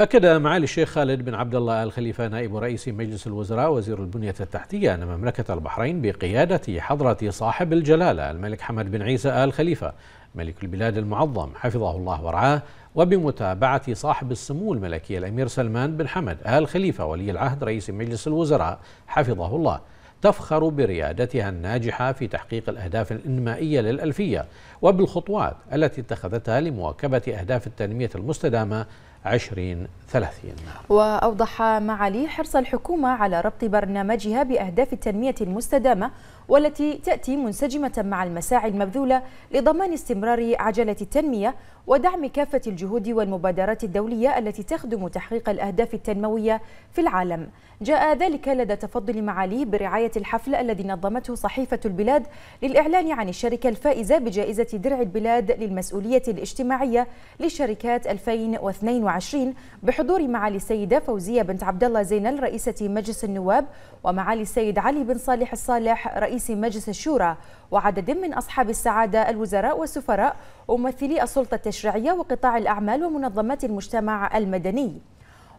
أكد معالي الشيخ خالد بن عبد الله آل خليفة نائب رئيس مجلس الوزراء وزير البنية التحتية أن مملكة البحرين بقيادة حضرة صاحب الجلالة الملك حمد بن عيسى آل خليفة ملك البلاد المعظم حفظه الله ورعاه وبمتابعة صاحب السمو الملكي الأمير سلمان بن حمد آل خليفة ولي العهد رئيس مجلس الوزراء حفظه الله تفخر بريادتها الناجحة في تحقيق الأهداف الإنمائية للألفية وبالخطوات التي اتخذتها لمواكبة أهداف التنمية المستدامة 2030 وأوضح معالي حرص الحكومة على ربط برنامجها بأهداف التنمية المستدامة والتي تأتي منسجمة مع المساعي المبذولة لضمان استمرار عجلة التنمية ودعم كافة الجهود والمبادرات الدولية التي تخدم تحقيق الأهداف التنموية في العالم جاء ذلك لدى تفضل معاليه برعاية الحفل الذي نظمته صحيفة البلاد للإعلان عن الشركة الفائزة بجائزة درع البلاد للمسؤولية الاجتماعية للشركات 2022 بحضور معالي السيدة فوزية بنت عبد الله زينل رئيسة مجلس النواب ومعالي السيد علي بن صالح الصالح رئيس رئيس مجلس الشورى وعدد من أصحاب السعادة الوزراء والسفراء وممثلي السلطة التشريعية وقطاع الأعمال ومنظمات المجتمع المدني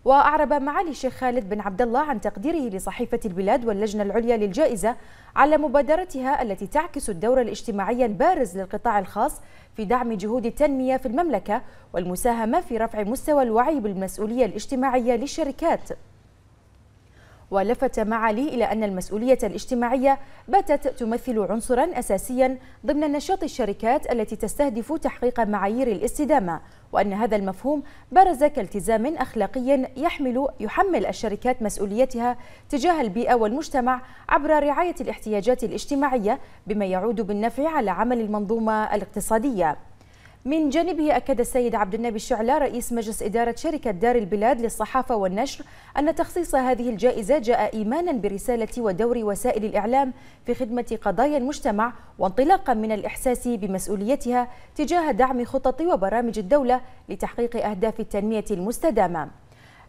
وأعرب معالي الشيخ خالد بن عبد الله عن تقديره لصحيفة البلاد واللجنة العليا للجائزة على مبادرتها التي تعكس الدور الاجتماعي البارز للقطاع الخاص في دعم جهود التنمية في المملكة والمساهمة في رفع مستوى الوعي بالمسؤولية الاجتماعية للشركات ولفت معالي إلى أن المسؤولية الاجتماعية باتت تمثل عنصرا أساسيا ضمن نشاط الشركات التي تستهدف تحقيق معايير الاستدامة وأن هذا المفهوم برز كالتزام أخلاقي يحمل يحمل الشركات مسؤوليتها تجاه البيئة والمجتمع عبر رعاية الاحتياجات الاجتماعية بما يعود بالنفع على عمل المنظومة الاقتصادية من جانبه أكد السيد عبد النبي الشعلة رئيس مجلس إدارة شركة دار البلاد للصحافة والنشر أن تخصيص هذه الجائزة جاء إيمانا برسالة ودور وسائل الإعلام في خدمة قضايا المجتمع وانطلاقا من الإحساس بمسؤوليتها تجاه دعم خطط وبرامج الدولة لتحقيق أهداف التنمية المستدامة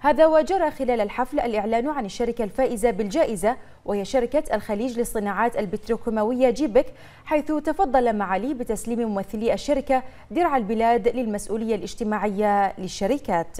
هذا وجرى خلال الحفل الإعلان عن الشركة الفائزة بالجائزة وهي شركة الخليج للصناعات البتروكيماوية جيبك حيث تفضل معالي بتسليم ممثلي الشركة درع البلاد للمسؤولية الاجتماعية للشركات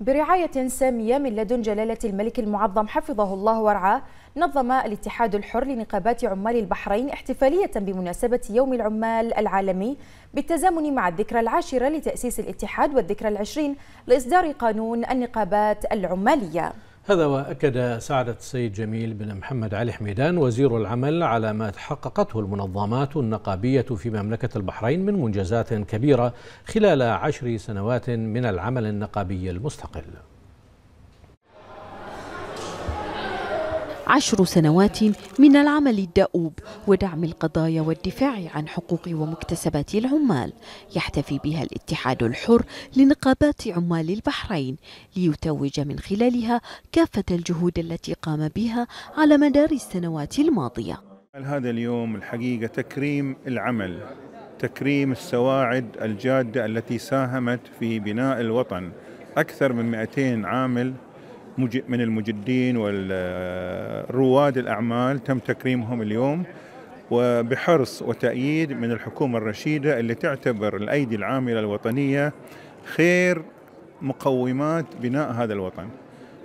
برعاية سامية من لدن جلالة الملك المعظم حفظه الله ورعاه نظم الاتحاد الحر لنقابات عمال البحرين احتفالية بمناسبة يوم العمال العالمي بالتزامن مع الذكرى العاشرة لتأسيس الاتحاد والذكرى العشرين لإصدار قانون النقابات العمالية هذا وأكد سعادة السيد جميل بن محمد علي حميدان وزير العمل على ما حققته المنظمات النقابية في مملكة البحرين من منجزات كبيرة خلال عشر سنوات من العمل النقابي المستقل عشر سنوات من العمل الدؤوب ودعم القضايا والدفاع عن حقوق ومكتسبات العمال يحتفي بها الاتحاد الحر لنقابات عمال البحرين ليتوج من خلالها كافة الجهود التي قام بها على مدار السنوات الماضية هذا اليوم الحقيقة تكريم العمل تكريم السواعد الجادة التي ساهمت في بناء الوطن أكثر من 200 عامل من المجدين والرواد الأعمال تم تكريمهم اليوم وبحرص وتأييد من الحكومة الرشيدة اللي تعتبر الأيدي العاملة الوطنية خير مقومات بناء هذا الوطن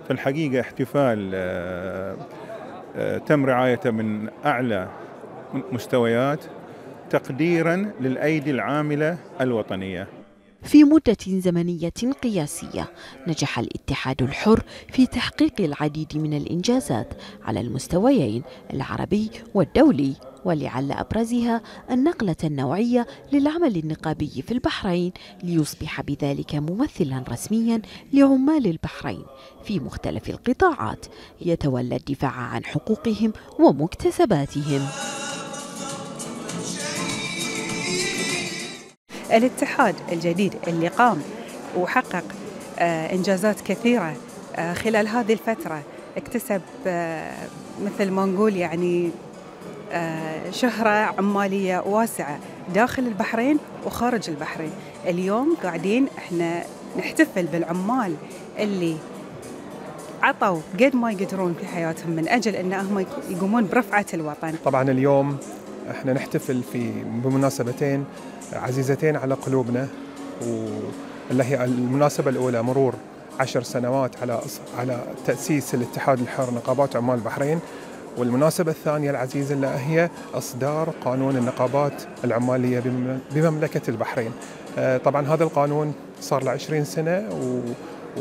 فالحقيقة احتفال آه، آه، تم رعايته من أعلى مستويات تقديرا للأيدي العاملة الوطنية في مدة زمنية قياسية نجح الاتحاد الحر في تحقيق العديد من الإنجازات على المستويين العربي والدولي ولعل أبرزها النقلة النوعية للعمل النقابي في البحرين ليصبح بذلك ممثلا رسميا لعمال البحرين في مختلف القطاعات يتولى الدفاع عن حقوقهم ومكتسباتهم الاتحاد الجديد اللي قام وحقق آه، إنجازات كثيرة آه، خلال هذه الفترة اكتسب آه، مثل ما نقول يعني شهرة عمالية واسعة داخل البحرين وخارج البحرين اليوم قاعدين احنا نحتفل بالعمال اللي عطوا قد ما يقدرون في حياتهم من اجل ان هم يقومون برفعه الوطن. طبعا اليوم احنا نحتفل في بمناسبتين عزيزتين على قلوبنا واللي هي المناسبة الأولى مرور عشر سنوات على على تأسيس الاتحاد الحر نقابات عمال البحرين والمناسبة الثانية العزيزة اللي هي إصدار قانون النقابات العمالية بمملكة البحرين آه، طبعا هذا القانون صار له 20 سنة و...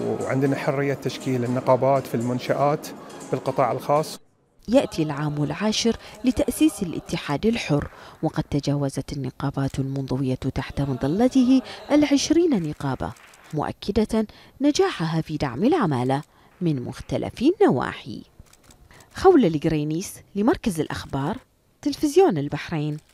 وعندنا حرية تشكيل النقابات في المنشآت في القطاع الخاص يأتي العام العاشر لتأسيس الاتحاد الحر وقد تجاوزت النقابات المنضوية تحت مظلته العشرين نقابة مؤكدة نجاحها في دعم العمالة من مختلف النواحي خولة الجرينيس لمركز الأخبار تلفزيون البحرين